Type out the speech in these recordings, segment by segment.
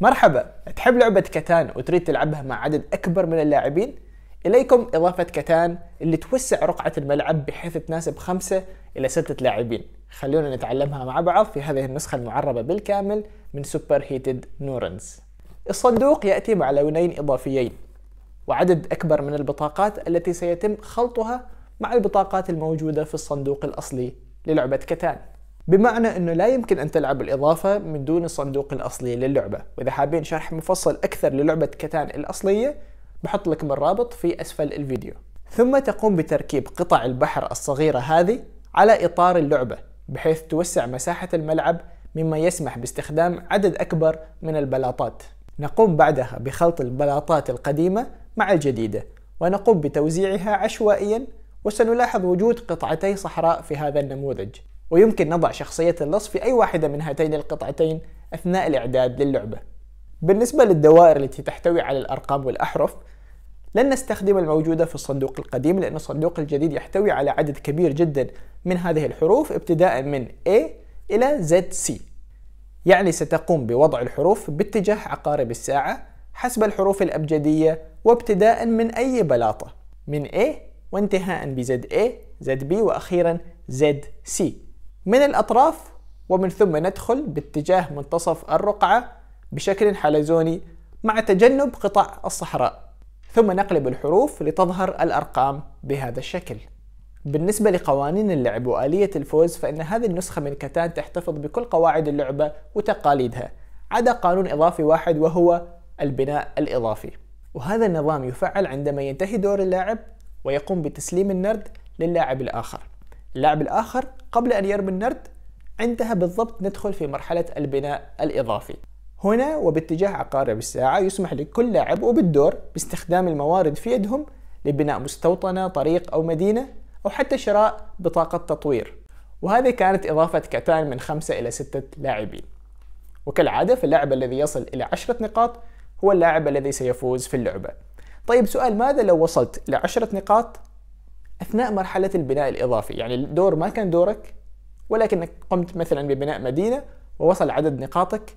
مرحبا تحب لعبة كتان وتريد تلعبها مع عدد أكبر من اللاعبين؟ إليكم إضافة كتان اللي توسع رقعة الملعب بحيث تناسب خمسة إلى ستة لاعبين خلونا نتعلمها مع بعض في هذه النسخة المعربة بالكامل من سوبر هيتد نورنز الصندوق يأتي مع لونين إضافيين وعدد أكبر من البطاقات التي سيتم خلطها مع البطاقات الموجودة في الصندوق الأصلي للعبة كتان بمعنى انه لا يمكن ان تلعب الاضافه من دون الصندوق الاصلي للعبه، واذا حابين شرح مفصل اكثر للعبه كتان الاصليه بحط لكم الرابط في اسفل الفيديو. ثم تقوم بتركيب قطع البحر الصغيره هذه على اطار اللعبه بحيث توسع مساحه الملعب مما يسمح باستخدام عدد اكبر من البلاطات. نقوم بعدها بخلط البلاطات القديمه مع الجديده ونقوم بتوزيعها عشوائيا وسنلاحظ وجود قطعتي صحراء في هذا النموذج ويمكن نضع شخصية اللص في أي واحدة من هاتين القطعتين أثناء الإعداد للعبة بالنسبة للدوائر التي تحتوي على الأرقام والأحرف لن نستخدم الموجودة في الصندوق القديم لأن الصندوق الجديد يحتوي على عدد كبير جدا من هذه الحروف ابتداء من A إلى ZC يعني ستقوم بوضع الحروف باتجاه عقارب الساعة حسب الحروف الأبجدية وابتداء من أي بلاطة من A وانتهاء بZA A B وأخيرا ZC C من الأطراف ومن ثم ندخل باتجاه منتصف الرقعة بشكل حلزوني مع تجنب قطع الصحراء ثم نقلب الحروف لتظهر الأرقام بهذا الشكل بالنسبة لقوانين اللعب وآلية الفوز فإن هذه النسخة من كتان تحتفظ بكل قواعد اللعبة وتقاليدها عدا قانون إضافي واحد وهو البناء الإضافي وهذا النظام يفعل عندما ينتهي دور اللاعب ويقوم بتسليم النرد للاعب الآخر اللاعب الآخر قبل أن يرمي النرد عندها بالضبط ندخل في مرحلة البناء الإضافي هنا وباتجاه عقارب الساعة يسمح لكل لاعب وبالدور باستخدام الموارد في يدهم لبناء مستوطنة طريق أو مدينة أو حتى شراء بطاقة تطوير وهذه كانت إضافة كتان من خمسة إلى ستة لاعبين وكالعادة فاللاعب الذي يصل إلى عشرة نقاط هو اللاعب الذي سيفوز في اللعبة طيب سؤال ماذا لو وصلت إلى عشرة نقاط اثناء مرحله البناء الاضافي يعني الدور ما كان دورك ولكنك قمت مثلا ببناء مدينه ووصل عدد نقاطك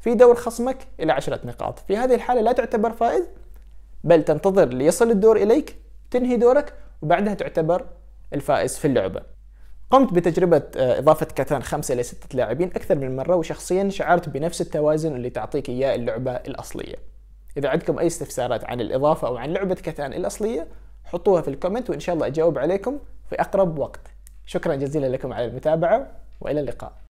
في دور خصمك الى عشرة نقاط في هذه الحاله لا تعتبر فائز بل تنتظر ليصل الدور اليك تنهي دورك وبعدها تعتبر الفائز في اللعبه قمت بتجربة آه، إضافة كاتان خمسة إلى ستة لاعبين أكثر من مرة وشخصيا شعرت بنفس التوازن اللي تعطيك إياه اللعبة الأصلية إذا عندكم أي استفسارات عن الإضافة أو عن لعبة كاتان الأصلية حطوها في الكومنت وإن شاء الله أجاوب عليكم في أقرب وقت شكرا جزيلا لكم على المتابعة وإلى اللقاء